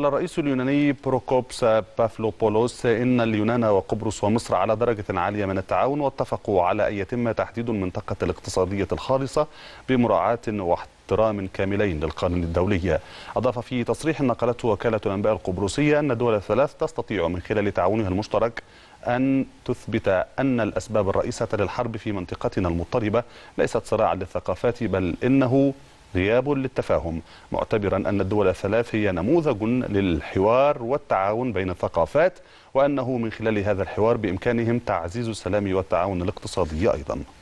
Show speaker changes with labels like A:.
A: قال الرئيس اليوناني بروكوبس بافلوبولوس إن اليونان وقبرص ومصر على درجة عالية من التعاون واتفقوا على أن يتم تحديد المنطقة الاقتصادية الخالصة بمراعاة واحترام كاملين للقانون الدولي أضاف في تصريح نقلته وكالة الأنباء القبرصية أن الدول الثلاث تستطيع من خلال تعاونها المشترك أن تثبت أن الأسباب الرئيسة للحرب في منطقتنا المضطربة ليست صراعا للثقافات بل إنه غياب للتفاهم معتبرا أن الدول الثلاث هي نموذج للحوار والتعاون بين الثقافات وأنه من خلال هذا الحوار بإمكانهم تعزيز السلام والتعاون الاقتصادي أيضا